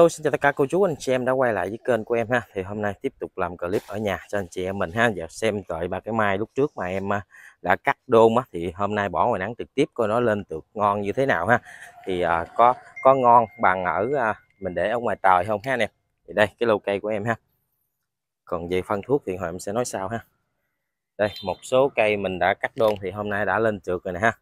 hello xin chào tất cả cô chú anh chị em đã quay lại với kênh của em ha thì hôm nay tiếp tục làm clip ở nhà cho anh chị em mình ha và xem tại ba cái mai lúc trước mà em à, đã cắt đôn á thì hôm nay bỏ ngoài nắng trực tiếp coi nó lên được ngon như thế nào ha thì à, có có ngon bằng ở à, mình để ở ngoài trời không ha nè thì đây cái lô cây của em ha còn về phân thuốc thì hồi em sẽ nói sau ha đây một số cây mình đã cắt đôn thì hôm nay đã lên trượt rồi nè ha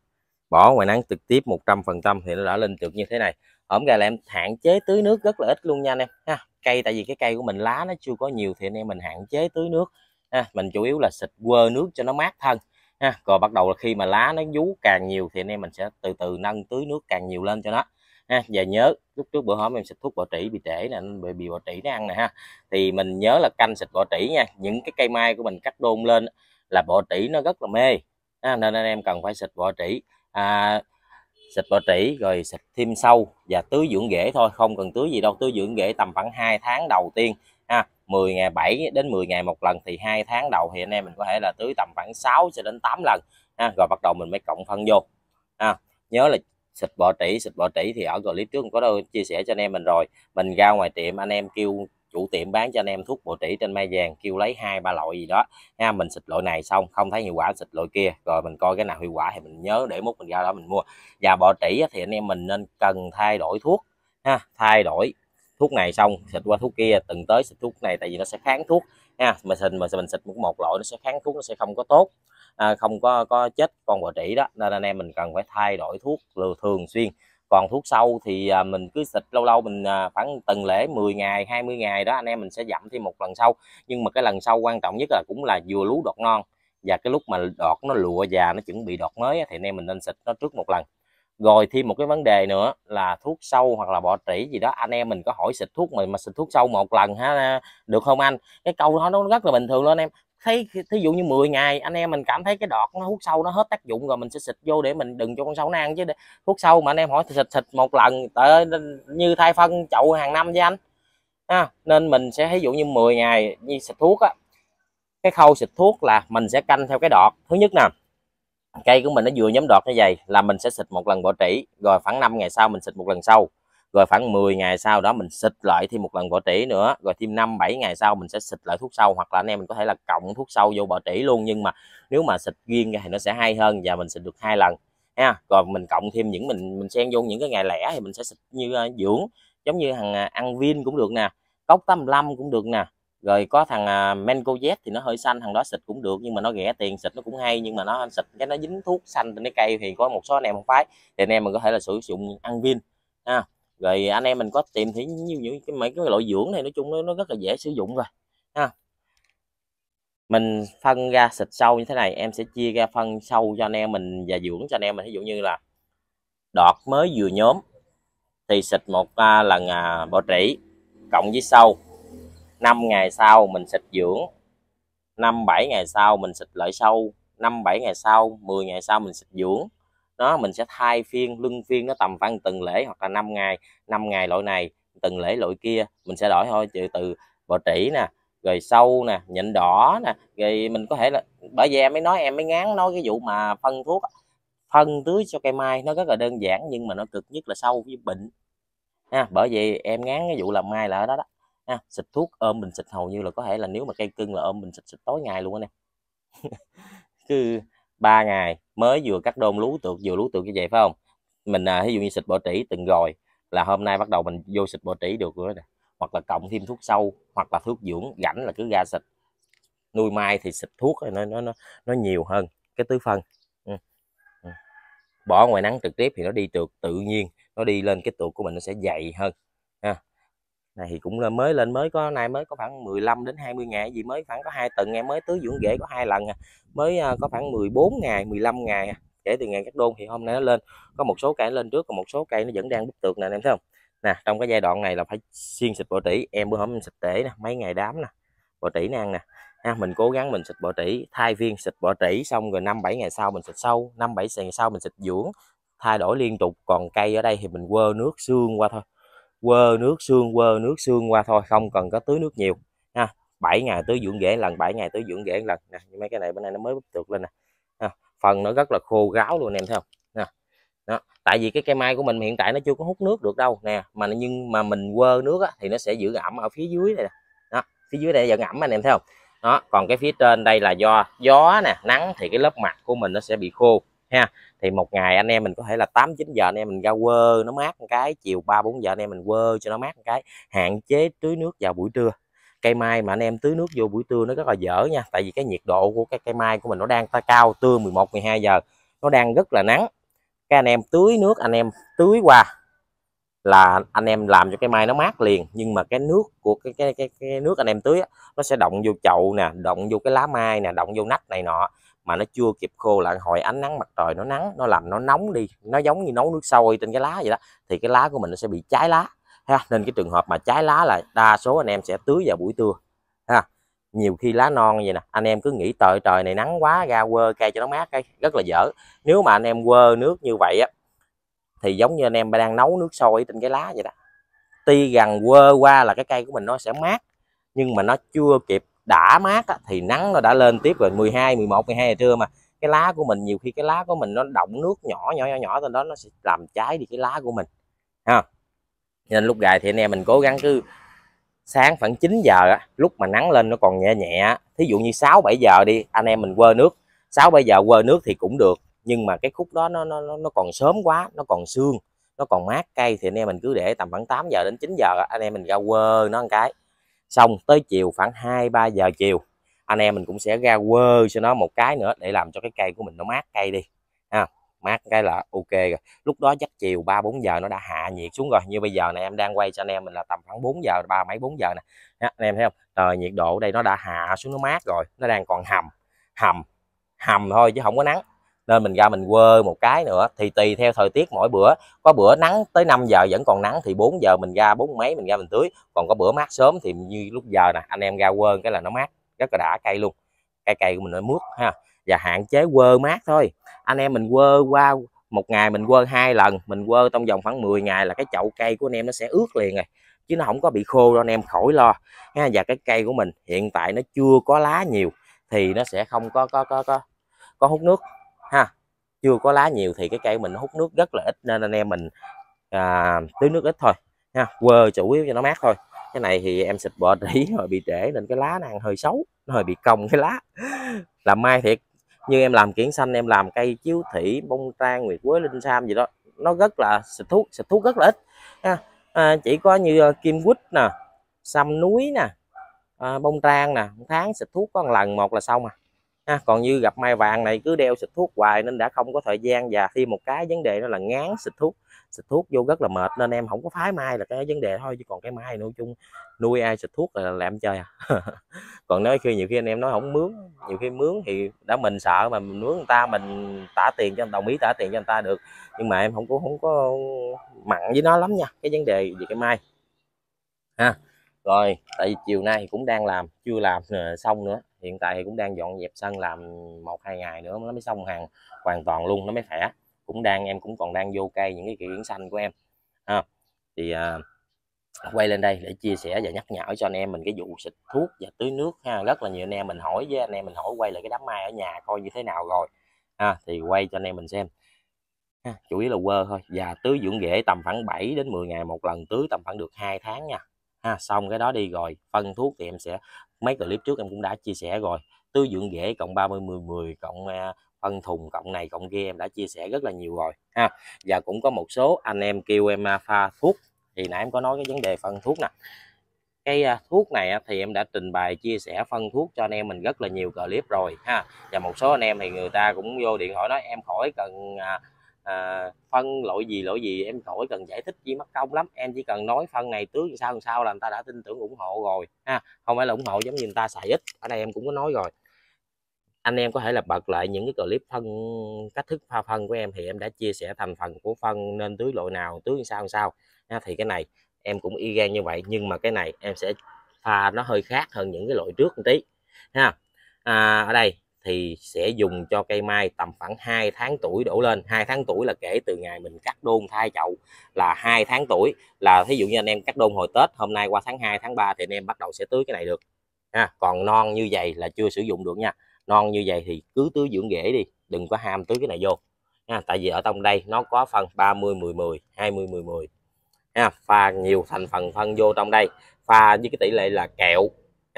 bỏ ngoài nắng trực tiếp 100% thì nó đã lên trượt như thế này ổm gà là em hạn chế tưới nước rất là ít luôn nha anh em ha cây tại vì cái cây của mình lá nó chưa có nhiều thì anh em mình hạn chế tưới nước ha. mình chủ yếu là xịt quơ nước cho nó mát thân ha rồi bắt đầu là khi mà lá nó vú càng nhiều thì anh em mình sẽ từ từ nâng tưới nước càng nhiều lên cho nó ha và nhớ lúc trước bữa hôm em xịt thuốc bọ trĩ bị trễ nè bị bị bọ trĩ nó ăn nè ha thì mình nhớ là canh xịt bọ trĩ nha những cái cây mai của mình cắt đôn lên là bọ trĩ nó rất là mê ha. nên anh em cần phải xịt bọ trĩ à, xịt bỏ trĩ rồi xịt thêm sâu và tưới dưỡng rễ thôi không cần tưới gì đâu tưới dưỡng rễ tầm khoảng 2 tháng đầu tiên ha 10 ngày 7 đến 10 ngày một lần thì hai tháng đầu thì anh em mình có thể là tưới tầm khoảng 6 cho đến 8 lần ha. rồi bắt đầu mình mới cộng phân vô ha. nhớ là xịt bọ trĩ xịt bọ trĩ thì ở clip trước cũng có đâu chia sẻ cho anh em mình rồi mình ra ngoài tiệm anh em kêu chủ tiệm bán cho anh em thuốc bổ trĩ trên mai vàng kêu lấy hai ba loại gì đó ha mình xịt loại này xong không thấy hiệu quả xịt loại kia rồi mình coi cái nào hiệu quả thì mình nhớ để múc mình ra đó mình mua và bọ trĩ thì anh em mình nên cần thay đổi thuốc ha thay đổi thuốc này xong xịt qua thuốc kia từng tới xịt thuốc này tại vì nó sẽ kháng thuốc ha mình xịt mà mình xịt một loại nó sẽ kháng thuốc nó sẽ không có tốt à, không có có chết con bọ trĩ đó nên anh em mình cần phải thay đổi thuốc thường xuyên còn thuốc sâu thì à, mình cứ xịt lâu lâu mình à, khoảng tuần lễ 10 ngày 20 ngày đó anh em mình sẽ dặm thêm một lần sau nhưng mà cái lần sau quan trọng nhất là cũng là vừa lú đọt non và cái lúc mà đọt nó lụa già nó chuẩn bị đọt mới thì anh em mình nên xịt nó trước một lần rồi thêm một cái vấn đề nữa là thuốc sâu hoặc là bọ trĩ gì đó anh em mình có hỏi xịt thuốc mà mà xịt thuốc sâu một lần ha được không anh cái câu đó nó rất là bình thường luôn anh em thấy thí dụ như 10 ngày anh em mình cảm thấy cái đọt nó hút sâu nó hết tác dụng rồi mình sẽ xịt vô để mình đừng cho con sâu nó ăn chứ để hút sâu mà anh em hỏi xịt xịt một lần tới như thay phân chậu hàng năm với anh à, nên mình sẽ thí dụ như 10 ngày như xịt thuốc á cái khâu xịt thuốc là mình sẽ canh theo cái đọt thứ nhất nè cây của mình nó vừa nhóm đọt như vậy là mình sẽ xịt một lần bỏ trĩ rồi khoảng 5 ngày sau mình xịt một lần sâu rồi khoảng 10 ngày sau đó mình xịt lại thêm một lần bọ trĩ nữa rồi thêm 5 7 ngày sau mình sẽ xịt lại thuốc sâu hoặc là anh em mình có thể là cộng thuốc sâu vô bọ trĩ luôn nhưng mà nếu mà xịt riêng thì nó sẽ hay hơn và mình xịt được hai lần ha rồi mình cộng thêm những mình mình xen vô những cái ngày lẻ thì mình sẽ xịt như à, dưỡng giống như thằng à, ăn viên cũng được nè cốc 85 cũng được nè rồi có thằng à, Menco Z thì nó hơi xanh thằng đó xịt cũng được nhưng mà nó rẻ tiền xịt nó cũng hay nhưng mà nó xịt cái nó dính thuốc xanh trên cái cây thì có một số anh em không phái thì anh em mình có thể là sử dụng ăn viên ha rồi anh em mình có tìm thấy như những cái mấy cái loại dưỡng này nói chung nó, nó rất là dễ sử dụng rồi ha mình phân ra xịt sâu như thế này em sẽ chia ra phân sâu cho anh em mình và dưỡng cho anh em mình ví dụ như là đọt mới vừa nhóm thì xịt một à, lần à, bỏ trĩ cộng với sâu 5 ngày sau mình xịt dưỡng 5 7 ngày sau mình xịt lại sâu 5 7 ngày sau 10 ngày sau mình xịt dưỡng nó mình sẽ thay phiên luân phiên nó tầm khoảng từng lễ hoặc là 5 ngày 5 ngày loại này từng lễ loại kia mình sẽ đổi thôi từ từ bò trĩ nè rồi sâu nè nhện đỏ nè rồi mình có thể là bởi vì em mới nói em mới ngán nói cái vụ mà phân thuốc phân tưới cho cây mai nó rất là đơn giản nhưng mà nó cực nhất là sâu với bệnh ha bởi vì em ngán cái vụ làm mai là ở đó đó ha xịt thuốc ôm mình xịt hầu như là có thể là nếu mà cây cưng là ôm mình xịt xịt tối ngày luôn anh em cứ 3 ngày mới vừa cắt đôn lú tược vừa lú tược như vậy phải không mình à, ví dụ như xịt bỏ trĩ từng rồi là hôm nay bắt đầu mình vô xịt bỏ trĩ được rồi nè hoặc là cộng thêm thuốc sâu hoặc là thuốc dưỡng rảnh là cứ ra xịt nuôi mai thì xịt thuốc nó nó nó nó nhiều hơn cái tứ phân ừ. Ừ. bỏ ngoài nắng trực tiếp thì nó đi được tự nhiên nó đi lên cái tược của mình nó sẽ dày hơn ha này thì cũng là mới lên mới có nay mới có khoảng 15 đến 20 ngày gì mới khoảng có hai tuần em mới tưới dưỡng rễ có hai lần à. mới à, có khoảng 14 ngày 15 ngày à. kể từ ngày cắt đôn thì hôm nay nó lên có một số cây lên trước còn một số cây nó vẫn đang búp tược nè em thấy không nè trong cái giai đoạn này là phải xuyên xịt bọ trĩ em bữa hôm em xịt trễ nè mấy ngày đám nè bọ trĩ nè nè ha, mình cố gắng mình xịt bọ trĩ thay viên xịt bọ trĩ xong rồi năm bảy ngày sau mình xịt sâu năm bảy ngày sau mình xịt dưỡng thay đổi liên tục còn cây ở đây thì mình quơ nước xương qua thôi quơ nước xương quơ nước xương qua thôi không cần có tưới nước nhiều ha 7 ngày tưới dưỡng rễ lần 7 ngày tưới dưỡng rễ lần nè mấy cái này bữa nay nó mới búp được lên nè ha. phần nó rất là khô ráo luôn em thấy không nè tại vì cái cây mai của mình hiện tại nó chưa có hút nước được đâu nè mà nhưng mà mình quơ nước á, thì nó sẽ giữ ẩm ở phía dưới này nè đó phía dưới đây vẫn ẩm anh em thấy không đó còn cái phía trên đây là do gió nè nắng thì cái lớp mặt của mình nó sẽ bị khô ha thì một ngày anh em mình có thể là 8 9 giờ anh em mình ra quơ nó mát một cái chiều 3 4 giờ anh em mình quơ cho nó mát một cái hạn chế tưới nước vào buổi trưa cây mai mà anh em tưới nước vô buổi trưa nó rất là dở nha tại vì cái nhiệt độ của cái cây mai của mình nó đang ta cao tưa 11 12 giờ nó đang rất là nắng cái anh em tưới nước anh em tưới qua là anh em làm cho cái mai nó mát liền nhưng mà cái nước của cái cái cái, cái nước anh em tưới á, nó sẽ động vô chậu nè động vô cái lá mai nè động vô nách này nọ mà nó chưa kịp khô lại hồi ánh nắng mặt trời nó nắng nó làm nó nóng đi nó giống như nấu nước sôi trên cái lá vậy đó thì cái lá của mình nó sẽ bị cháy lá ha nên cái trường hợp mà cháy lá là đa số anh em sẽ tưới vào buổi trưa ha nhiều khi lá non vậy nè anh em cứ nghĩ trời trời này nắng quá ra quơ cây cho nó mát cây rất là dở nếu mà anh em quơ nước như vậy á thì giống như anh em đang nấu nước sôi trên cái lá vậy đó tuy gần quơ qua là cái cây của mình nó sẽ mát nhưng mà nó chưa kịp đã mát á, thì nắng nó đã lên tiếp rồi 12 11 12 giờ trưa mà cái lá của mình nhiều khi cái lá của mình nó động nước nhỏ nhỏ nhỏ nhỏ từ đó nó sẽ làm cháy đi cái lá của mình ha nên lúc gài thì anh em mình cố gắng cứ sáng khoảng 9 giờ á, lúc mà nắng lên nó còn nhẹ nhẹ thí dụ như 6 7 giờ đi anh em mình quơ nước 6 7 giờ quơ nước thì cũng được nhưng mà cái khúc đó nó nó nó còn sớm quá nó còn sương nó còn mát cây thì anh em mình cứ để tầm khoảng 8 giờ đến 9 giờ anh em mình ra quơ nó một cái xong tới chiều khoảng 2 3 giờ chiều anh em mình cũng sẽ ra quơ cho nó một cái nữa để làm cho cái cây của mình nó mát cây đi ha mát cái là ok rồi lúc đó chắc chiều 3 4 giờ nó đã hạ nhiệt xuống rồi như bây giờ này em đang quay cho anh em mình là tầm khoảng 4 giờ ba mấy 4 giờ nè anh em thấy không trời nhiệt độ ở đây nó đã hạ xuống nó mát rồi nó đang còn hầm hầm hầm thôi chứ không có nắng nên mình ra mình quơ một cái nữa thì tùy theo thời tiết mỗi bữa có bữa nắng tới 5 giờ vẫn còn nắng thì 4 giờ mình ra bốn mấy mình ra mình tưới còn có bữa mát sớm thì như lúc giờ nè anh em ra quơ cái là nó mát rất là đã cây luôn cây cây của mình nó mướt ha và hạn chế quơ mát thôi anh em mình quơ qua một ngày mình quơ hai lần mình quơ trong vòng khoảng 10 ngày là cái chậu cây của anh em nó sẽ ướt liền rồi chứ nó không có bị khô đâu anh em khỏi lo ha và cái cây của mình hiện tại nó chưa có lá nhiều thì nó sẽ không có có có có có hút nước ha chưa có lá nhiều thì cái cây mình hút nước rất là ít nên anh em mình à, tưới nước ít thôi ha quơ chủ yếu cho nó mát thôi cái này thì em xịt bọ rỉ rồi bị trễ nên cái lá nó ăn hơi xấu nó hơi bị cong cái lá làm mai thiệt như em làm kiển xanh em làm cây chiếu thủy bông trang nguyệt quế linh sam gì đó nó rất là xịt thuốc xịt thuốc rất là ít ha. À, chỉ có như ờ, kim quýt nè sam núi nè à, bông trang nè tháng xịt thuốc có một lần một là xong à ha. còn như gặp mai vàng này cứ đeo xịt thuốc hoài nên đã không có thời gian và thêm một cái vấn đề đó là ngán xịt thuốc xịt thuốc vô rất là mệt nên em không có phái mai là cái vấn đề thôi chứ còn cái mai nói chung nuôi ai xịt thuốc là làm chơi à còn nói khi nhiều khi anh em nói không mướn nhiều khi mướn thì đã mình sợ mà mướn người ta mình trả tiền cho đồng ý trả tiền cho người ta được nhưng mà em không có không có mặn với nó lắm nha cái vấn đề về cái mai ha rồi tại vì chiều nay cũng đang làm chưa làm ờ, xong nữa hiện tại thì cũng đang dọn dẹp sân làm một hai ngày nữa nó mới xong hàng hoàn toàn luôn nó mới khỏe cũng đang em cũng còn đang vô cây những cái kiểu yến xanh của em à, thì à, quay lên đây để chia sẻ và nhắc nhở cho anh em mình cái vụ xịt thuốc và tưới nước ha rất là nhiều anh em mình hỏi với anh em mình hỏi quay lại cái đám mai ở nhà coi như thế nào rồi ha à, thì quay cho anh em mình xem ha, à, chủ yếu là quơ thôi và tưới dưỡng rễ tầm khoảng 7 đến 10 ngày một lần tưới tầm khoảng được hai tháng nha ha xong cái đó đi rồi phân thuốc thì em sẽ mấy clip trước em cũng đã chia sẻ rồi tưới dưỡng rễ cộng 30 10 10 cộng phân à, thùng cộng này cộng kia em đã chia sẻ rất là nhiều rồi ha và cũng có một số anh em kêu em à, pha thuốc thì nãy em có nói cái vấn đề phân thuốc nè cái à, thuốc này thì em đã trình bày chia sẻ phân thuốc cho anh em mình rất là nhiều clip rồi ha và một số anh em thì người ta cũng vô điện thoại nói em khỏi cần à, phân loại gì loại gì em khỏi cần giải thích với mất công lắm em chỉ cần nói phân này trước sao làm sao là người ta đã tin tưởng ủng hộ rồi ha không phải là ủng hộ giống như người ta xài ít ở đây em cũng có nói rồi anh em có thể là bật lại những cái clip phân cách thức pha phân của em thì em đã chia sẻ thành phần của phân nên tưới loại nào tưới sao làm sao ha, thì cái này em cũng y gan như vậy nhưng mà cái này em sẽ pha nó hơi khác hơn những cái loại trước một tí ha à, ở đây thì sẽ dùng cho cây mai tầm khoảng 2 tháng tuổi đổ lên 2 tháng tuổi là kể từ ngày mình cắt đôn thai chậu là 2 tháng tuổi là thí dụ như anh em cắt đôn hồi Tết hôm nay qua tháng 2 tháng 3 thì anh em bắt đầu sẽ tưới cái này được ha. còn non như vậy là chưa sử dụng được nha non như vậy thì cứ tưới dưỡng rễ đi đừng có ham tưới cái này vô ha. tại vì ở trong đây nó có phân 30 10 10 20 10 10 ha. pha nhiều thành phần phân vô trong đây pha với cái tỷ lệ là kẹo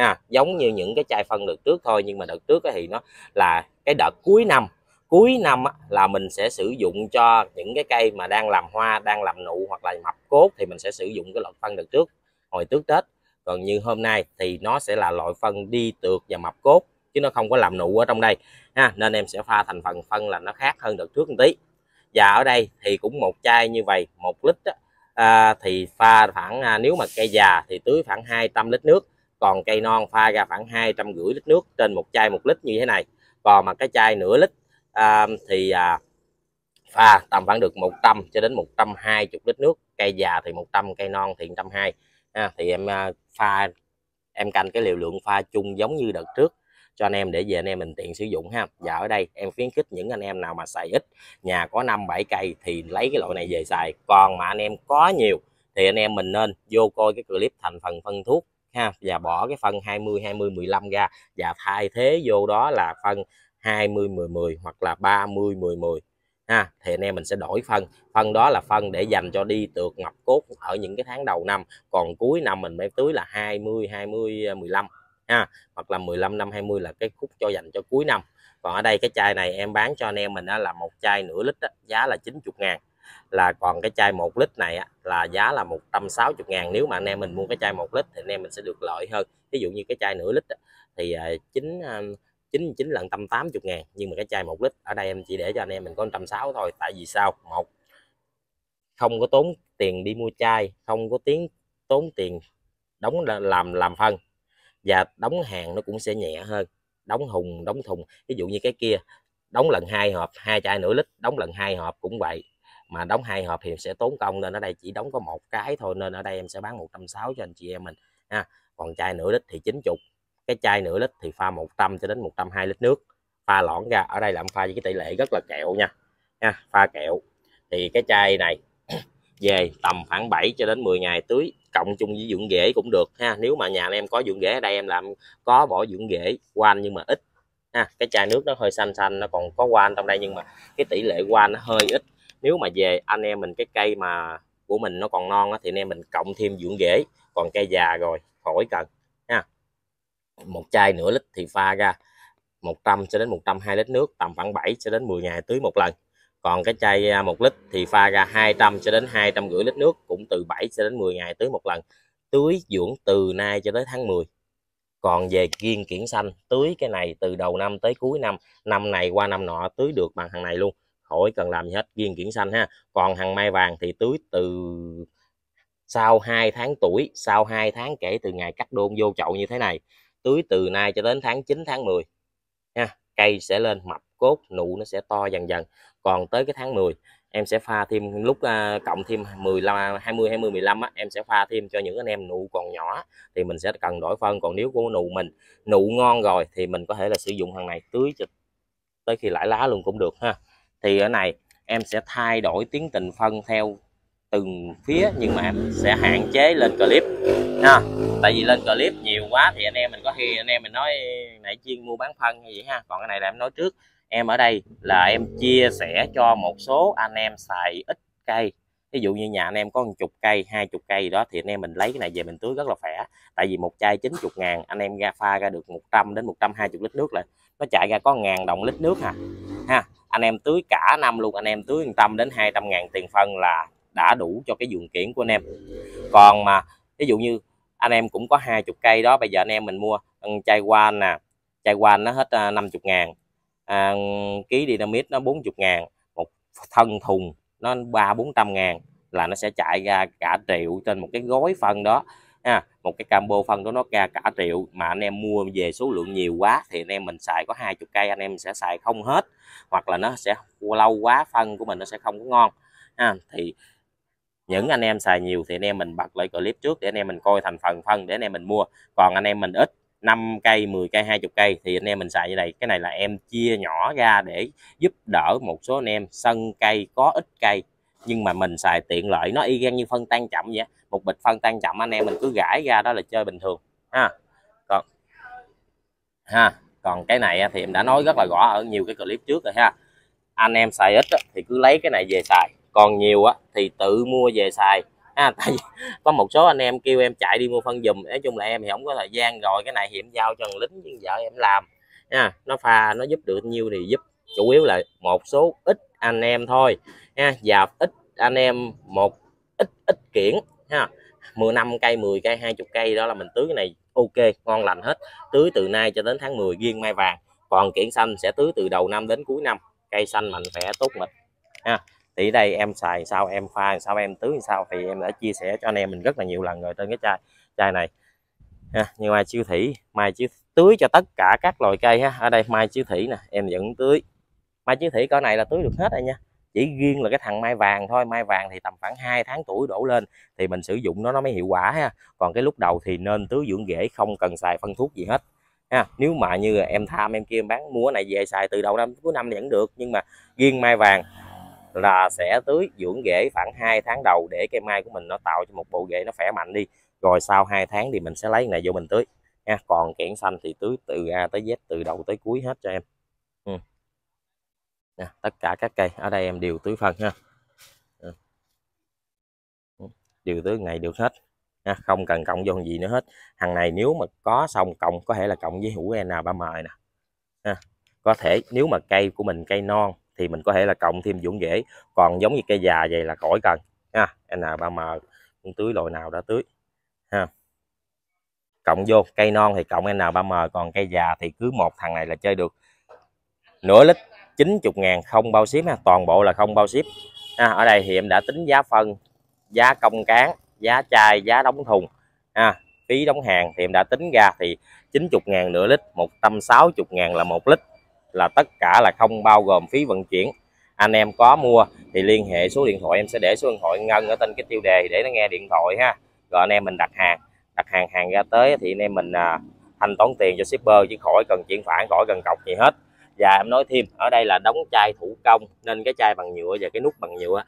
ha à, giống như những cái chai phân đợt trước thôi nhưng mà đợt trước thì nó là cái đợt cuối năm cuối năm là mình sẽ sử dụng cho những cái cây mà đang làm hoa đang làm nụ hoặc là mập cốt thì mình sẽ sử dụng cái loại phân đợt trước hồi trước tết còn như hôm nay thì nó sẽ là loại phân đi tược và mập cốt chứ nó không có làm nụ ở trong đây ha nên em sẽ pha thành phần phân là nó khác hơn đợt trước một tí và ở đây thì cũng một chai như vậy một lít á, à, thì pha khoảng à, nếu mà cây già thì tưới khoảng 200 lít nước còn cây non pha ra khoảng hai trăm rưỡi lít nước trên một chai một lít như thế này còn mà cái chai nửa lít à, thì à, pha tầm khoảng được 100 cho đến 120 lít nước cây già thì 100 cây non thì 120 ha, à, thì em à, pha em canh cái liều lượng pha chung giống như đợt trước cho anh em để về anh em mình tiện sử dụng ha và ở đây em khuyến khích những anh em nào mà xài ít nhà có 5 7 cây thì lấy cái loại này về xài còn mà anh em có nhiều thì anh em mình nên vô coi cái clip thành phần phân thuốc ha và bỏ cái phân 20 20 15 ra và thay thế vô đó là phân 20 10 10 hoặc là 30 10 10 ha thì anh em mình sẽ đổi phân phân đó là phân để dành cho đi tược mập cốt ở những cái tháng đầu năm còn cuối năm mình mới tưới là 20 20 15 ha hoặc là 15 năm 20 là cái khúc cho dành cho cuối năm còn ở đây cái chai này em bán cho anh em mình đó là một chai nửa lít đó, giá là 90 ngàn là còn cái chai 1 lít này á, là giá là 160 ngàn nếu mà anh em mình mua cái chai 1 lít thì anh em mình sẽ được lợi hơn ví dụ như cái chai nửa lít á, thì à, à, chín chín chín lần tâm 80 ngàn nhưng mà cái chai 1 lít ở đây em chỉ để cho anh em mình có 160 thôi tại vì sao một không có tốn tiền đi mua chai không có tiếng tốn tiền đóng làm làm phân và đóng hàng nó cũng sẽ nhẹ hơn đóng hùng đóng thùng ví dụ như cái kia đóng lần hai hộp hai chai nửa lít đóng lần hai hộp cũng vậy mà đóng hai hộp thì sẽ tốn công nên ở đây chỉ đóng có một cái thôi nên ở đây em sẽ bán 160 cho anh chị em mình ha còn chai nửa lít thì 90 cái chai nửa lít thì pha 100 cho đến 120 lít nước pha lõn ra ở đây làm pha với cái tỷ lệ rất là kẹo nha nha pha kẹo thì cái chai này về tầm khoảng 7 cho đến 10 ngày tưới cộng chung với dưỡng rễ cũng được ha nếu mà nhà em có dưỡng rễ ở đây em làm có bỏ dưỡng rễ quanh nhưng mà ít ha cái chai nước nó hơi xanh xanh nó còn có quanh trong đây nhưng mà cái tỷ lệ quanh nó hơi ít nếu mà về anh em mình cái cây mà của mình nó còn non á, thì anh em mình cộng thêm dưỡng rễ còn cây già rồi khỏi cần nha một chai nửa lít thì pha ra 100 cho đến 120 lít nước tầm khoảng 7 cho đến 10 ngày tưới một lần còn cái chai 1 à, lít thì pha ra 200 cho đến 250 lít nước cũng từ 7 cho đến 10 ngày tưới một lần tưới dưỡng từ nay cho tới tháng 10 còn về kiên kiển xanh tưới cái này từ đầu năm tới cuối năm năm này qua năm nọ tưới được bằng thằng này luôn khỏi cần làm gì hết riêng kiển xanh ha còn hàng mai vàng thì tưới từ sau 2 tháng tuổi sau 2 tháng kể từ ngày cắt đôn vô chậu như thế này tưới từ nay cho đến tháng 9 tháng 10 ha cây sẽ lên mập cốt nụ nó sẽ to dần dần còn tới cái tháng 10 em sẽ pha thêm lúc uh, cộng thêm 15 20 20 15 á, em sẽ pha thêm cho những anh em nụ còn nhỏ thì mình sẽ cần đổi phân còn nếu của nụ mình nụ ngon rồi thì mình có thể là sử dụng hàng này tưới cho tới khi lãi lá luôn cũng được ha thì ở này em sẽ thay đổi tiến tình phân theo từng phía nhưng mà em sẽ hạn chế lên clip ha tại vì lên clip nhiều quá thì anh em mình có khi anh em mình nói nãy chuyên mua bán phân hay vậy ha còn cái này là em nói trước em ở đây là em chia sẻ cho một số anh em xài ít cây ví dụ như nhà anh em có một chục cây hai chục cây đó thì anh em mình lấy cái này về mình tưới rất là khỏe tại vì một chai 90 ngàn anh em ra pha ra được 100 đến 120 lít nước là nó chạy ra có ngàn đồng lít nước à ha anh em tưới cả năm luôn anh em tưới tâm đến 200 ngàn tiền phân là đã đủ cho cái vườn kiển của anh em còn mà ví dụ như anh em cũng có hai chục cây đó bây giờ anh em mình mua chai hoa nè chai hoa nó hết 50 à, ngàn à, ký dynamit nó 40 ngàn một thân thùng nó ba bốn trăm ngàn là nó sẽ chạy ra cả triệu trên một cái gói phân đó à, một cái combo phân đó nó ra cả triệu mà anh em mua về số lượng nhiều quá thì anh em mình xài có hai chục cây anh em sẽ xài không hết hoặc là nó sẽ lâu quá phân của mình nó sẽ không có ngon à, thì những anh em xài nhiều thì anh em mình bật lại clip trước để anh em mình coi thành phần phân để anh em mình mua còn anh em mình ít 5 cây 10 cây 20 cây thì anh em mình xài như này cái này là em chia nhỏ ra để giúp đỡ một số anh em sân cây có ít cây nhưng mà mình xài tiện lợi nó y gan như phân tan chậm vậy một bịch phân tan chậm anh em mình cứ gãi ra đó là chơi bình thường ha còn ha còn cái này thì em đã nói rất là rõ ở nhiều cái clip trước rồi ha anh em xài ít thì cứ lấy cái này về xài còn nhiều á thì tự mua về xài ha tại vì có một số anh em kêu em chạy đi mua phân dùm nói chung là em thì không có thời gian rồi cái này hiểm giao cho lính nhưng vợ em làm ha nó pha nó giúp được nhiêu thì giúp chủ yếu là một số ít anh em thôi ha dạp ít anh em một ít ít kiển ha 15 cây 10 cây 20 cây đó là mình tưới cái này ok ngon lành hết tưới từ nay cho đến tháng 10 riêng mai vàng còn kiển xanh sẽ tưới từ đầu năm đến cuối năm cây xanh mạnh khỏe tốt mịch ha thì đây em xài sao em pha sao em tưới sao thì em đã chia sẻ cho anh em mình rất là nhiều lần rồi trên cái chai chai này ha, như mai siêu thủy mai siêu tưới cho tất cả các loài cây ha ở đây mai siêu thủy nè em vẫn tưới mai chiếu thủy cỡ này là tưới được hết rồi nha chỉ riêng là cái thằng mai vàng thôi mai vàng thì tầm khoảng 2 tháng tuổi đổ lên thì mình sử dụng nó nó mới hiệu quả ha còn cái lúc đầu thì nên tưới dưỡng rễ không cần xài phân thuốc gì hết ha nếu mà như em tham em kia em bán mua này về xài từ đầu năm cuối năm thì vẫn được nhưng mà riêng mai vàng là sẽ tưới dưỡng rễ khoảng 2 tháng đầu để cây mai của mình nó tạo cho một bộ rễ nó khỏe mạnh đi rồi sau 2 tháng thì mình sẽ lấy này vô mình tưới nha còn kẽn xanh thì tưới từ A tới Z từ đầu tới cuối hết cho em nè, tất cả các cây ở đây em đều tưới phân ha ừ. đều tưới ngày đều hết ha, không cần cộng vô gì nữa hết hàng này nếu mà có xong cộng có thể là cộng với hữu n ba mời nè ha. có thể nếu mà cây của mình cây non thì mình có thể là cộng thêm dưỡng rễ còn giống như cây già vậy là khỏi cần ha n ba m cũng tưới loại nào đã tưới ha cộng vô cây non thì cộng n ba m còn cây già thì cứ một thằng này là chơi được nửa lít 90 ngàn không bao ship ha. toàn bộ là không bao ship ha. À, ở đây thì em đã tính giá phân giá công cán giá chai giá đóng thùng ha. phí đóng hàng thì em đã tính ra thì 90 ngàn nửa lít 160 ngàn là một lít là tất cả là không bao gồm phí vận chuyển anh em có mua thì liên hệ số điện thoại em sẽ để số điện thoại ngân ở tên cái tiêu đề để nó nghe điện thoại ha rồi anh em mình đặt hàng đặt hàng hàng ra tới thì anh em mình à, thanh toán tiền cho shipper chứ khỏi cần chuyển khoản khỏi cần cọc gì hết và dạ, em nói thêm ở đây là đóng chai thủ công nên cái chai bằng nhựa và cái nút bằng nhựa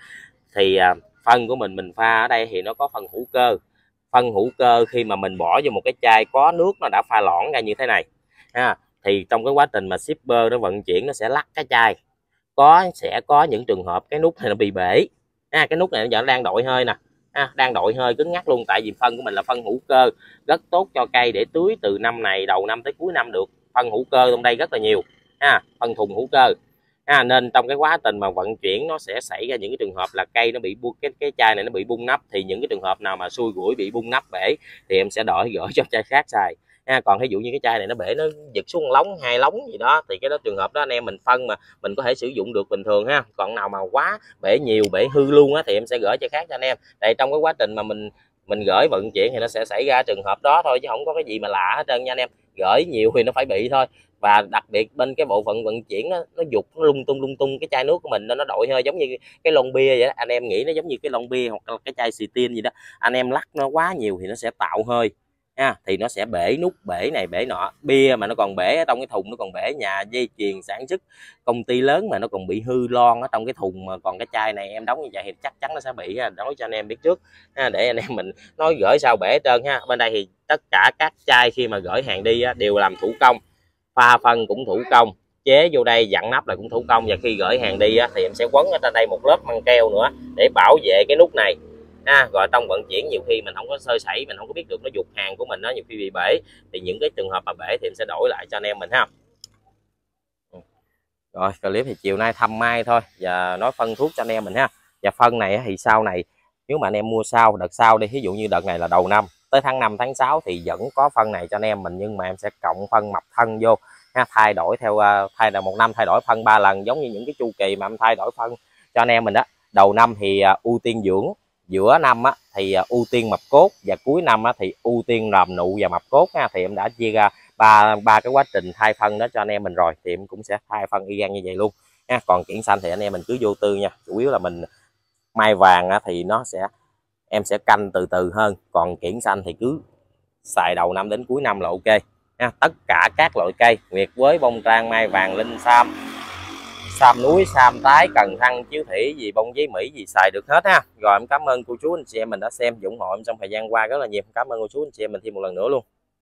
thì à, phân của mình mình pha ở đây thì nó có phân hữu cơ phân hữu cơ khi mà mình bỏ vô một cái chai có nước nó đã pha loãng ra như thế này ha thì trong cái quá trình mà shipper nó vận chuyển nó sẽ lắc cái chai có sẽ có những trường hợp cái nút này nó bị bể ha, cái nút này giờ nó đang đội hơi nè ha, đang đội hơi cứng ngắc luôn tại vì phân của mình là phân hữu cơ rất tốt cho cây để tưới từ năm này đầu năm tới cuối năm được phân hữu cơ trong đây rất là nhiều ha phân thùng hữu cơ ha nên trong cái quá trình mà vận chuyển nó sẽ xảy ra những cái trường hợp là cây nó bị buông cái cái chai này nó bị bung nắp thì những cái trường hợp nào mà xui rủi bị bung nắp bể thì em sẽ đổi gửi cho chai khác xài ha còn ví dụ như cái chai này nó bể nó giật xuống lóng hai lóng gì đó thì cái đó trường hợp đó anh em mình phân mà mình có thể sử dụng được bình thường ha còn nào mà quá bể nhiều bể hư luôn á thì em sẽ gửi cho khác cho anh em đây trong cái quá trình mà mình mình gửi vận chuyển thì nó sẽ xảy ra trường hợp đó thôi chứ không có cái gì mà lạ hết trơn nha anh em gửi nhiều thì nó phải bị thôi và đặc biệt bên cái bộ phận vận chuyển nó, nó dục nó lung tung lung tung cái chai nước của mình nó nó đội hơi giống như cái lon bia vậy đó anh em nghĩ nó giống như cái lon bia hoặc là cái chai xì tin gì đó anh em lắc nó quá nhiều thì nó sẽ tạo hơi ha thì nó sẽ bể nút bể này bể nọ bia mà nó còn bể ở trong cái thùng nó còn bể nhà dây chuyền sản xuất công ty lớn mà nó còn bị hư lon ở trong cái thùng mà còn cái chai này em đóng như vậy thì chắc chắn nó sẽ bị à, nói cho anh em biết trước ha, để anh em mình nói gửi sao bể trơn ha bên đây thì tất cả các chai khi mà gửi hàng đi đều làm thủ công pha phân cũng thủ công chế vô đây dặn nắp là cũng thủ công và khi gửi hàng đi á, thì em sẽ quấn ở trên đây một lớp băng keo nữa để bảo vệ cái nút này ha rồi trong vận chuyển nhiều khi mình không có sơ sẩy mình không có biết được nó dục hàng của mình nó nhiều khi bị bể thì những cái trường hợp mà bể thì em sẽ đổi lại cho anh em mình ha rồi clip thì chiều nay thăm mai thôi và nói phân thuốc cho anh em mình ha và phân này thì sau này nếu mà anh em mua sau đợt sau đi ví dụ như đợt này là đầu năm tới tháng 5 tháng 6 thì vẫn có phân này cho anh em mình nhưng mà em sẽ cộng phân mập thân vô ha, thay đổi theo ờ, thay là một năm thay đổi phân ba lần giống như những cái chu kỳ mà em thay đổi phân cho anh em mình đó đầu năm thì ờ, ưu tiên dưỡng giữa năm á, thì ờ, ưu tiên mập cốt và cuối năm á, thì ưu tiên làm nụ và mập cốt ha. thì em đã chia ra ba ba cái quá trình thay phân đó cho anh em mình rồi thì em cũng sẽ thay phân y gan như vậy luôn ha. còn kiển xanh thì anh em mình cứ vô tư nha chủ yếu là mình mai vàng á, thì nó sẽ em sẽ canh từ từ hơn còn kiển xanh thì cứ xài đầu năm đến cuối năm là ok ha. tất cả các loại cây nguyệt với bông trang mai vàng linh sam sam núi sam tái cần thăng chiếu thủy gì bông giấy mỹ gì xài được hết ha rồi em cảm ơn cô chú anh chị em mình đã xem ủng hộ em trong thời gian qua rất là nhiều cảm ơn cô chú anh chị em mình thêm một lần nữa luôn